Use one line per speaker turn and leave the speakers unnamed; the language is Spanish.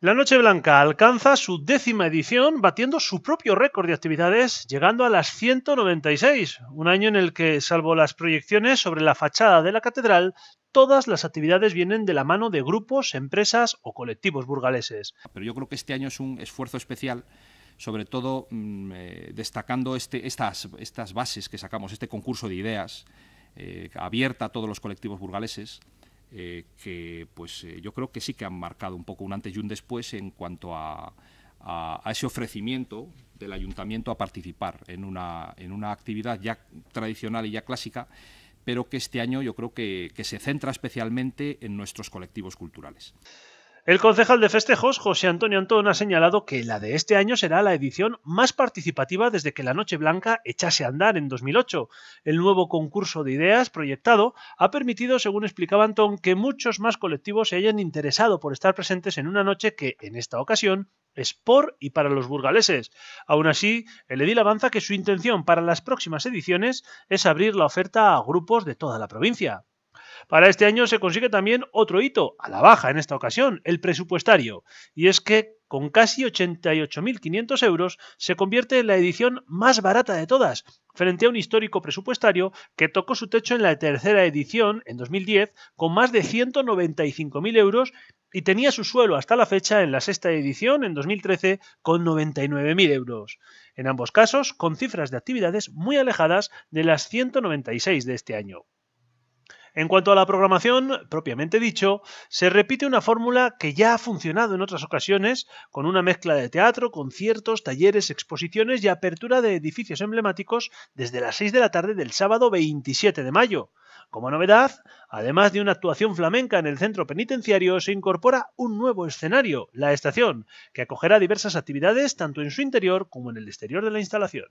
La Noche Blanca alcanza su décima edición, batiendo su propio récord de actividades, llegando a las 196, un año en el que, salvo las proyecciones sobre la fachada de la catedral, todas las actividades vienen de la mano de grupos, empresas o colectivos
burgaleses. Pero yo creo que este año es un esfuerzo especial sobre todo mm, eh, destacando este, estas, bases que sacamos, este concurso de ideas eh, abierta a todos los colectivos burgaleses, eh, que pues eh, yo creo que sí que han marcado un poco un antes y un después en cuanto a, ese ofrecimiento del ayuntamiento a participar en una, actividad ya tradicional y ya clásica, pero que este año yo creo que se centra especialmente en nuestros colectivos culturales. El
concejal de festejos, José Antonio Antón, ha
señalado que la de este año será la edición más participativa
desde que la Noche Blanca echase a andar en 2008. El nuevo concurso de ideas proyectado ha permitido, según explicaba Antón, que muchos más colectivos se hayan interesado por estar presentes en una noche que, en esta ocasión, es por y para los burgaleses. Aún así, el edil avanza que su intención para las próximas ediciones es abrir la oferta a grupos de toda la provincia. Para este año se consigue también otro hito, a la baja en esta ocasión, el presupuestario, y es que con casi 88.500 euros, se convierte en la edición más barata de todas, frente a un histórico presupuestario que tocó su techo en la tercera edición, en 2010, con más de 195.000 euros y tenía su suelo hasta la fecha en la sexta edición, en 2013, con 99.000 euros. En ambos casos, con cifras de actividades muy alejadas de las 196 de este año. En cuanto a la programación, propiamente dicho, se repite una fórmula que ya ha funcionado en otras ocasiones, con una mezcla de teatro, conciertos, talleres, exposiciones y apertura de edificios emblemáticos desde las 6 de la tarde del sábado 27 de mayo. Como novedad, además de una actuación flamenca en el centro penitenciario, se incorpora un nuevo escenario, la estación, que acogerá diversas actividades tanto en su interior como en el exterior de la instalación.